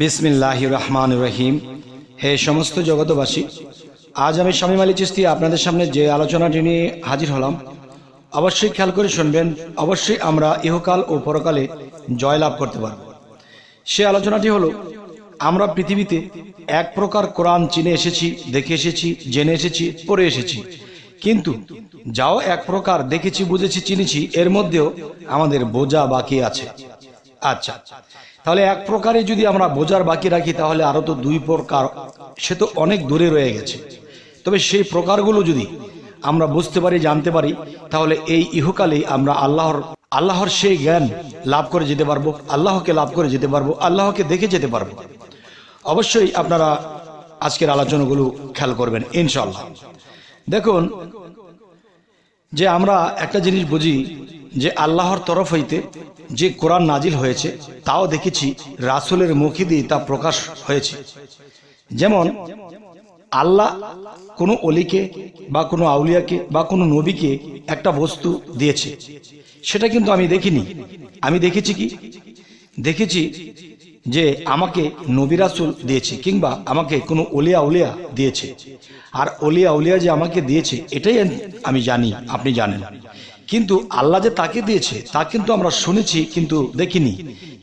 বিসমিল্লাহ রহমান রহিম হে সমস্ত জগতবাসী আজ আমি স্বামী মালি চিস্তি আপনাদের সামনে যে আলোচনাটি নিয়ে হাজির হলাম অবশ্যই খেয়াল করে শুনবেন অবশ্যই আমরা ইহকাল ও পরকালে জয়লাভ করতে পারব সে আলোচনাটি হলো আমরা পৃথিবীতে এক প্রকার কোরআন চিনে এসেছি দেখে এসেছি জেনে এসেছি পড়ে এসেছি কিন্তু যাও এক প্রকার দেখেছি বুঝেছি চিনেছি এর মধ্যেও আমাদের বোঝা বাকি আছে আচ্ছা তাহলে এক প্রকারে যদি আমরা বোঝার বাকি রাখি তাহলে আরও তো দুই প্রকার সে তো অনেক দূরে রয়ে গেছে তবে সেই প্রকারগুলো যদি আমরা বুঝতে পারি জানতে পারি তাহলে এই ইহকালেই আমরা আল্লাহর আল্লাহর সেই জ্ঞান লাভ করে যেতে পারবো আল্লাহকে লাভ করে যেতে পারবো আল্লাহকে দেখে যেতে পারবো অবশ্যই আপনারা আজকের আলোচনাগুলো খেয়াল করবেন ইনশাল্লাহ দেখুন যে আমরা একটা জিনিস বুঝি যে আল্লাহর তরফ হইতে যে কোরআন নাজিল হয়েছে তাও দেখেছি রাসুলের মুখে দিয়ে তা প্রকাশ হয়েছে যেমন আল্লাহ কোনো অলিকে বা কোনো আউলিয়াকে বা কোনো নবীকে একটা বস্তু দিয়েছে সেটা কিন্তু আমি দেখিনি আমি দেখেছি কি দেখেছি যে আমাকে নবী রাসুল দিয়েছে কিংবা আমাকে কোনো অলিয়া উলিয়া দিয়েছে আর অলিয়া উলিয়া যে আমাকে দিয়েছে এটাই আমি জানি আপনি জানেন কিন্তু আল্লাহ যে তাকে দিয়েছে তা কিন্তু আমরা শুনেছি কিন্তু দেখিনি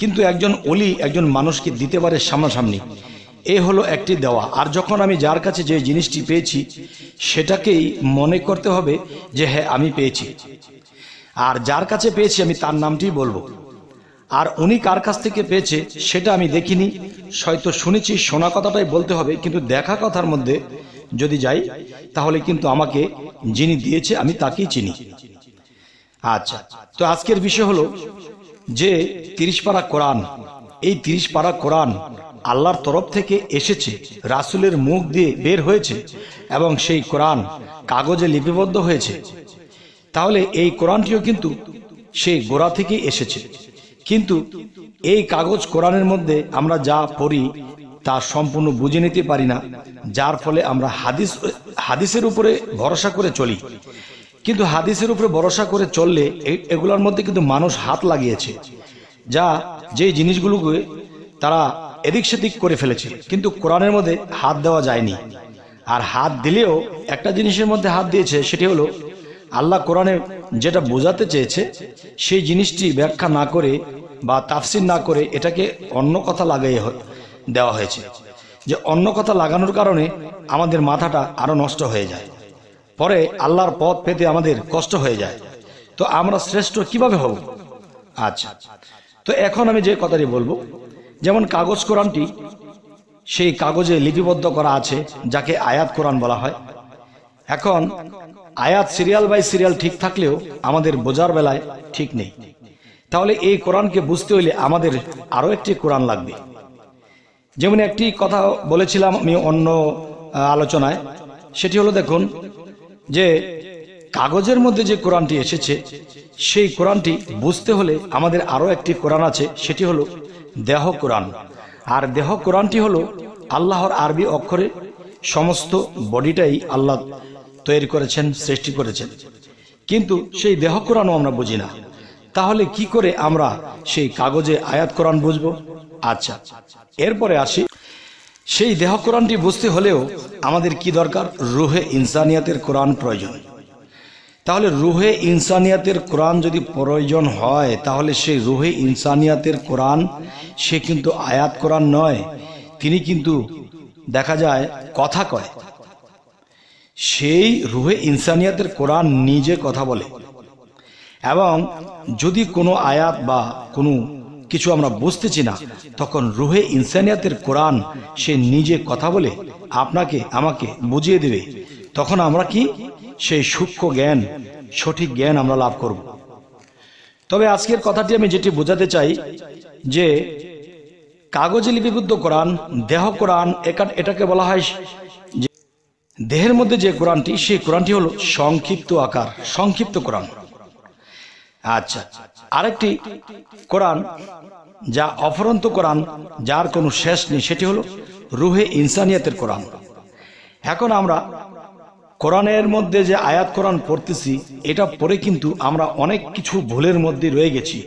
কিন্তু একজন অলি একজন মানুষকে দিতে পারে সামনাসামনি এ হলো একটি দেওয়া আর যখন আমি যার কাছে যে জিনিসটি পেয়েছি সেটাকেই মনে করতে হবে যে হ্যাঁ আমি পেয়েছি আর যার কাছে পেয়েছি আমি তার নামটি বলবো আর উনি কার কাছ থেকে পেয়েছে সেটা আমি দেখিনি হয়তো শুনেছি শোনা কথাটাই বলতে হবে কিন্তু দেখা কথার মধ্যে যদি যাই তাহলে কিন্তু আমাকে যিনি দিয়েছে আমি তাকেই চিনি আচ্ছা তো আজকের বিষয় হলো যে তিরিশ পারা কোরআন এই তিরিশ পারা কোরআন আল্লাহর তরফ থেকে এসেছে রাসুলের মুখ দিয়ে বের হয়েছে এবং সেই কোরআন কাগজে লিপিবদ্ধ হয়েছে তাহলে এই কোরআনটিও কিন্তু সেই গোড়া থেকে এসেছে কিন্তু এই কাগজ কোরআনের মধ্যে আমরা যা পড়ি তা সম্পূর্ণ বুঝে নিতে পারি না যার ফলে আমরা হাদিস হাদিসের উপরে ভরসা করে চলি কিন্তু হাদিসের উপরে ভরসা করে চললে এগুলোর মধ্যে কিন্তু মানুষ হাত লাগিয়েছে যা যে জিনিসগুলোকে তারা এদিক সেদিক করে ফেলেছে কিন্তু কোরআনের মধ্যে হাত দেওয়া যায়নি আর হাত দিলেও একটা জিনিসের মধ্যে হাত দিয়েছে সেটি হলো আল্লাহ কোরআনে যেটা বোঝাতে চেয়েছে সেই জিনিসটি ব্যাখ্যা না করে বা তাফসির না করে এটাকে অন্য কথা লাগাই দেওয়া হয়েছে যে অন্য কথা লাগানোর কারণে আমাদের মাথাটা আরও নষ্ট হয়ে যায় পরে আল্লাহর পথ পেতে আমাদের কষ্ট হয়ে যায় তো আমরা শ্রেষ্ঠ কিভাবে হব আচ্ছা তো এখন আমি যে কথাটি বলবো যেমন কাগজ কোরআনটি সেই কাগজে লিপিবদ্ধ করা আছে যাকে আয়াত কোরআন বলা হয় এখন আয়াত সিরিয়াল বাই সিরিয়াল ঠিক থাকলেও আমাদের বোঝার বেলায় ঠিক নেই তাহলে এই কোরআনকে বুঝতে হইলে আমাদের আরও একটি কোরআন লাগবে যেমন একটি কথা বলেছিলাম আমি অন্য আলোচনায় সেটি হলো দেখুন যে কাগজের মধ্যে যে কোরআনটি এসেছে সেই কোরআনটি বুঝতে হলে আমাদের আরও একটি কোরআন আছে সেটি হলো দেহ কোরআন আর দেহ কোরআনটি হলো আল্লাহর আরবি অক্ষরে সমস্ত বডিটাই আল্লাহ তৈরি করেছেন সৃষ্টি করেছেন কিন্তু সেই দেহ কোরআনও আমরা বুঝি না তাহলে কি করে আমরা সেই কাগজে আয়াত কোরআন বুঝবো আচ্ছা এরপরে আসি সেই দেহ কোরআনটি বুঝতে হলেও আমাদের কি দরকার রুহে ইনসানিয়াতের কোরআন প্রয়োজন তাহলে রুহে ইনসানিয়াতের কোরআন যদি প্রয়োজন হয় তাহলে সেই রুহে ইনসানিয়াতের কোরআন সে কিন্তু আয়াত কোরআন নয় তিনি কিন্তু দেখা যায় কথা কয় সেই রুহে ইনসানিয়াতের কোরআন নিজে কথা বলে এবং যদি কোনো আয়াত বা কোনো কিছু আমরা বুঝতেছি না তখন রুহে ইনসানিয়াতের কোরআন সে নিজে কথা বলে আপনাকে আমাকে বুঝিয়ে দেবে তখন আমরা কি সেই সূক্ষ্ম জ্ঞান সঠিক জ্ঞান আমরা লাভ করব তবে আজকের কথাটি আমি যেটি বোঝাতে চাই যে কাগজে লিপিবদ্ধ কোরআন দেহ কোরআন এটাকে বলা হয় দেহের মধ্যে যে কোরআনটি সেই কোরআনটি হলো সংক্ষিপ্ত আকার সংক্ষিপ্ত কোরআন আচ্ছা আরেকটি কোরআন যা অফরন্ত কোরআন যার কোনো শেষ নেই সেটি হলো রুহে ইনসানিয়াতের কোরআন এখন আমরা কোরআনের মধ্যে যে আয়াত কোরআন পড়তেছি এটা পরে কিন্তু আমরা অনেক কিছু ভুলের মধ্যে রয়ে গেছি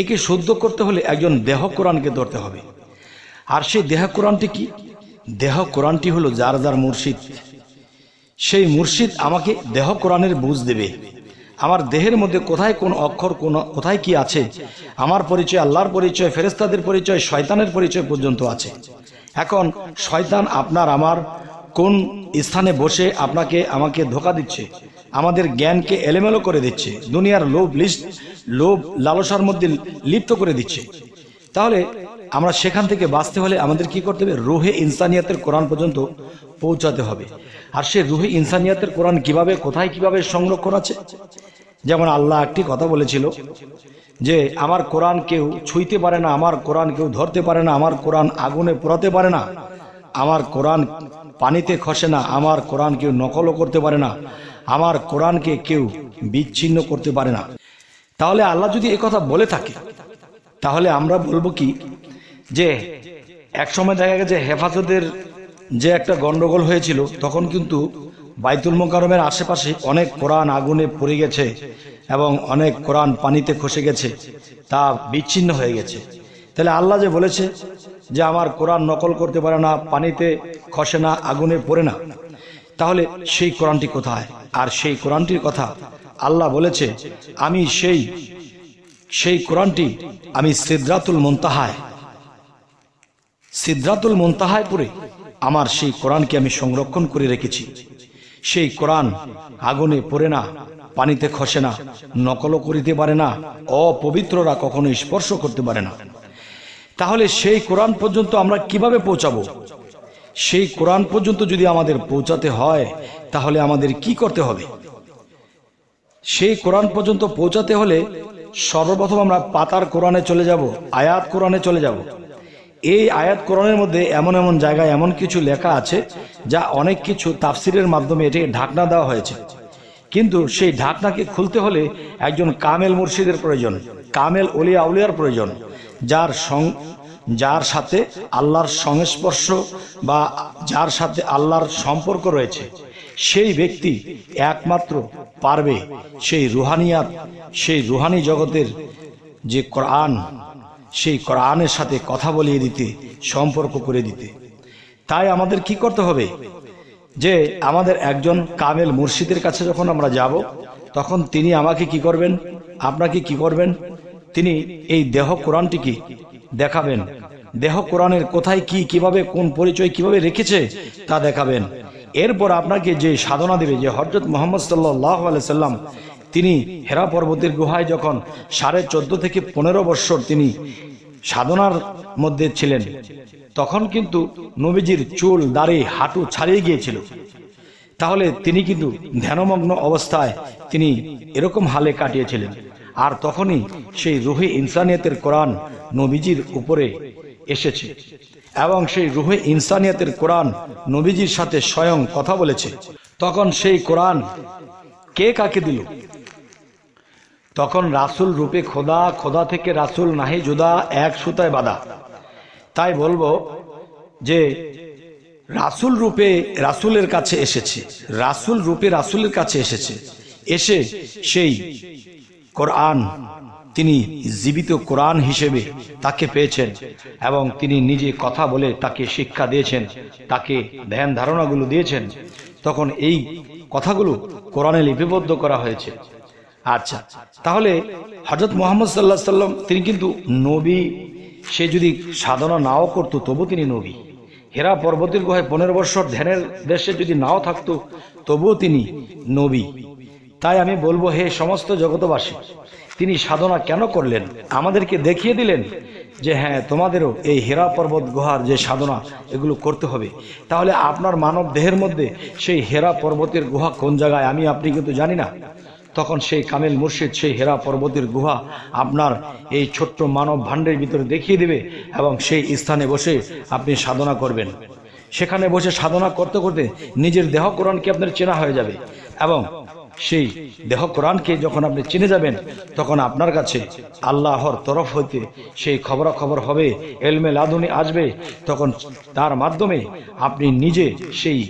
একে শুদ্ধ করতে হলে একজন দেহ কোরআনকে ধরতে হবে আর সেই দেহ কোরআনটি কি দেহ কোরআনটি হলো যার যার মুর্শিদ সেই মুর্শিদ আমাকে দেহ কোরআনের বুঝ দেবে আমার দেহের মধ্যে কোথায় কোন অক্ষর কোন কোথায় কি আছে আমার পরিচয় আল্লাহর পরিচয় ফেরেস্তাদের পরিচয় শয়তানের পরিচয় পর্যন্ত আছে এখন শয়তান আপনার আমার কোন স্থানে বসে আপনাকে আমাকে ধোকা দিচ্ছে আমাদের জ্ঞানকে এলেমেলো করে দিচ্ছে দুনিয়ার লোভ লিস্ট লোভ লালসার মধ্যে লিপ্ত করে দিচ্ছে তাহলে আমরা সেখান থেকে বাঁচতে হলে আমাদের কি করতে হবে রোহে ইনসানিয়াতের কোরআন পর্যন্ত পৌঁছাতে হবে আর সে রুহে ইনসানিয়াতের কোরআন কিভাবে কোথায় কিভাবে সংরক্ষণ আছে যেমন আল্লাহ একটি কথা বলেছিল যে আমার কোরআন কেউ ছুঁইতে পারে না আমার কোরআন কেউ ধরতে পারে না আমার কোরআন আগুনে পোড়াতে পারে না আমার কোরআন পানিতে খসে না আমার কোরআন কেউ নকলও করতে পারে না আমার কোরআনকে কেউ বিচ্ছিন্ন করতে পারে না তাহলে আল্লাহ যদি কথা বলে থাকে তাহলে আমরা বলবো কি যে একসময় দেখা গেছে হেফাজতের যে একটা গন্ডগোল হয়েছিল তখন কিন্তু বাইতুল মোকারমের আশেপাশে অনেক কোরআন আগুনে পড়ে গেছে এবং অনেক কোরআন পানিতে খসে গেছে তা বিচ্ছিন্ন হয়ে গেছে তাহলে আল্লাহ যে বলেছে যে আমার কোরআন নকল করতে পারে না পানিতে খসে না আগুনে পড়ে না তাহলে সেই কোরআনটি কোথায় আর সেই কোরআনটির কথা আল্লাহ বলেছে আমি সেই সেই কোরআনটি আমি সিদ্ধাতুল মন্তাহায় সিদ্ধাতুল মন্তাহায় পরে আমার সেই কোরআনকে আমি সংরক্ষণ করে রেখেছি সেই কোরআন আগুনে পড়ে না পানিতে খসে না নকলও করিতে পারে না অপবিত্ররা কখনো স্পর্শ করতে পারে না তাহলে সেই কোরআন পর্যন্ত আমরা কিভাবে পৌঁছাবো সেই কোরআন পর্যন্ত যদি আমাদের পৌঁছাতে হয় তাহলে আমাদের কি করতে হবে সেই কোরআন পর্যন্ত পৌঁছাতে হলে সর্বপ্রথম আমরা পাতার কোরআনে চলে যাব আয়াত কোরআনে চলে যাব এই আয়াত কোরআনের মধ্যে এমন এমন জায়গায় এমন কিছু লেখা আছে যা অনেক কিছু তাফসিরের মাধ্যমে এটি ঢাকনা দেওয়া হয়েছে কিন্তু সেই ঢাকনাকে খুলতে হলে একজন কামেল মুর্শিদের প্রয়োজন কামেল অলিয়া আউলিয়ার প্রয়োজন যার সং যার সাথে আল্লাহর সংস্পর্শ বা যার সাথে আল্লাহর সম্পর্ক রয়েছে সেই ব্যক্তি একমাত্র পারবে সেই রুহানিয়াত সেই রুহানি জগতের যে কোরআন সেই কোরআনের সাথে কথা বলিয়ে দিতে সম্পর্ক করে দিতে তাই আমাদের কি করতে হবে যে আমাদের একজন কামেল মুর্শিদের কাছে যখন আমরা যাব তখন তিনি আমাকে কি করবেন আপনাকে কি করবেন তিনি এই দেহ কোরআনটিকে দেখাবেন দেহ কোরআনের কোথায় কি কিভাবে কোন পরিচয় কিভাবে রেখেছে তা দেখাবেন এরপর আপনাকে যে সাধনা দেবে যে হরজত মোহাম্মদ সাল্লাহ আলাই সাল্লাম তিনি হেরা পর্বতের গুহায় যখন সাড়ে চোদ্দ থেকে পনেরো বৎসর তিনি সাধনার মধ্যে ছিলেন তখন কিন্তু নবীজির চুল দাড়ি হাঁটু ছাড়িয়ে গিয়েছিল তাহলে তিনি কিন্তু ধ্যানমগ্ন অবস্থায় তিনি এরকম হালে কাটিয়েছিলেন আর তখনই সেই রুহে ইনসানিয়তের কোরআন নবীজির উপরে এসেছে এবং সেই রুহে ইনসানিয়তের কোরআন নবীজির সাথে স্বয়ং কথা বলেছে তখন সেই কোরআন কে কাকে দিল তখন রাসুল রূপে খোদা খোদা থেকে রাসুল নাহি জুদা এক সুতায় বাঁধা তাই বলবো যে রাসুল রূপে রাসুলের কাছে এসেছে রাসুল রূপে রাসুলের কাছে এসেছে এসে সেই কোরআন তিনি জীবিত কোরআন হিসেবে তাকে পেয়েছেন এবং তিনি নিজে কথা বলে তাকে শিক্ষা দিয়েছেন তাকে ধ্যান ধারণাগুলো দিয়েছেন তখন এই কথাগুলো কোরআনে লিপিবদ্ধ করা হয়েছে আচ্ছা তাহলে হজরত মোহাম্মদ সাল্লাহ সাল্লাম তিনি কিন্তু নবী সে যদি সাধনা নাও করতো তবু তিনি নবী হেরা পর্বতের গুহায় পনেরো বছর ধ্যানের দেশে যদি নাও থাকতো তবুও তিনি নবী তাই আমি বলবো হে সমস্ত জগতবাসী তিনি সাধনা কেন করলেন আমাদেরকে দেখিয়ে দিলেন যে হ্যাঁ তোমাদেরও এই হেরা পর্বত গুহার যে সাধনা এগুলো করতে হবে তাহলে আপনার মানব দেহের মধ্যে সেই হেরা পর্বতের গুহা কোন জায়গায় আমি আপনি কিন্তু জানি না তখন সেই কামেল মুর্শিদ সেই হেরা পর্বতের গুহা আপনার এই ছোট্ট মানব ভাণ্ডের ভিতরে দেখিয়ে দেবে এবং সেই স্থানে বসে আপনি সাধনা করবেন সেখানে বসে সাধনা করতে করতে নিজের দেহ কোরআনকে আপনার চেনা হয়ে যাবে এবং সেই দেহ কোরআনকে যখন আপনি চিনে যাবেন তখন আপনার কাছে আল্লাহর তরফ হইতে সেই খবরাখবর হবে এলমে লাদুনি আসবে তখন তার মাধ্যমে আপনি নিজে সেই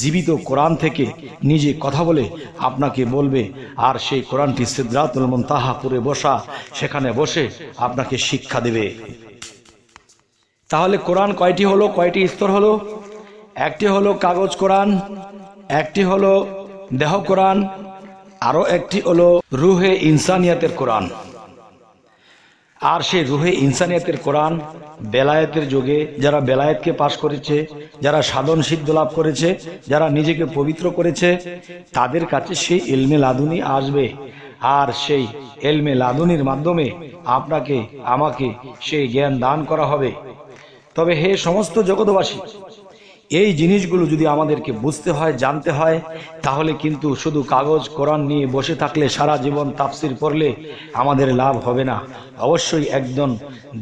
জীবিত কোরআন থেকে নিজে কথা বলে আপনাকে বলবে আর সেই কোরআনটি সিদ্ধাতুল মন্তাহাপুরে বসা সেখানে বসে আপনাকে শিক্ষা দেবে তাহলে কোরআন কয়টি হলো কয়টি স্তর হলো একটি হলো কাগজ কোরআন একটি হলো দেহ কোরআন আরো একটি হলো রুহে ইনসানিয়াতের কোরআন আর সেই রুহে ইনসানিয়াতের কোরআন বেলায়েতের যোগে যারা বেলায়েতকে পাশ করেছে যারা সাধন সিদ্ধ লাভ করেছে যারা নিজেকে পবিত্র করেছে তাদের কাছে সেই এলমে লাদুনি আসবে আর সেই এলমে লাদুনির মাধ্যমে আপনাকে আমাকে সেই জ্ঞান দান করা হবে তবে হে সমস্ত জগৎবাসী এই জিনিসগুলো যদি আমাদেরকে বুঝতে হয় জানতে হয় তাহলে কিন্তু শুধু কাগজ কোরআন নিয়ে বসে থাকলে সারা জীবন তাফসির করলে আমাদের লাভ হবে না অবশ্যই একজন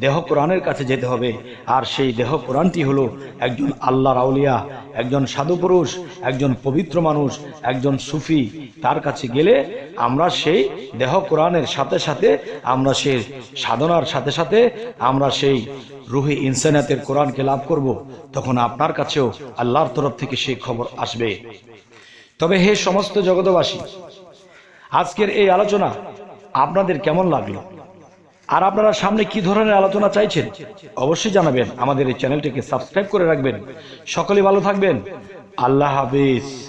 দেহ কোরআনের কাছে যেতে হবে আর সেই দেহ কোরআনটি হলো একজন আল্লাহ রাউলিয়া একজন সাধু পুরুষ একজন পবিত্র মানুষ একজন সুফি তার কাছে গেলে আমরা সেই দেহ কোরআনের সাথে সাথে আমরা সেই সাধনার সাথে সাথে আমরা সেই রুহি ইনসানিয়াতের কোরআনকে লাভ করব তখন আপনার কাছেও আল্লাহর তরফ থেকে সেই খবর আসবে তবে হে সমস্ত জগতবাসী আজকের এই আলোচনা আপনাদের কেমন লাগলো আর আপনারা সামনে কি ধরনের আলোচনা চাইছেন অবশ্যই জানাবেন আমাদের এই চ্যানেলটিকে সাবস্ক্রাইব করে রাখবেন সকলে ভালো থাকবেন আল্লাহ হাফিজ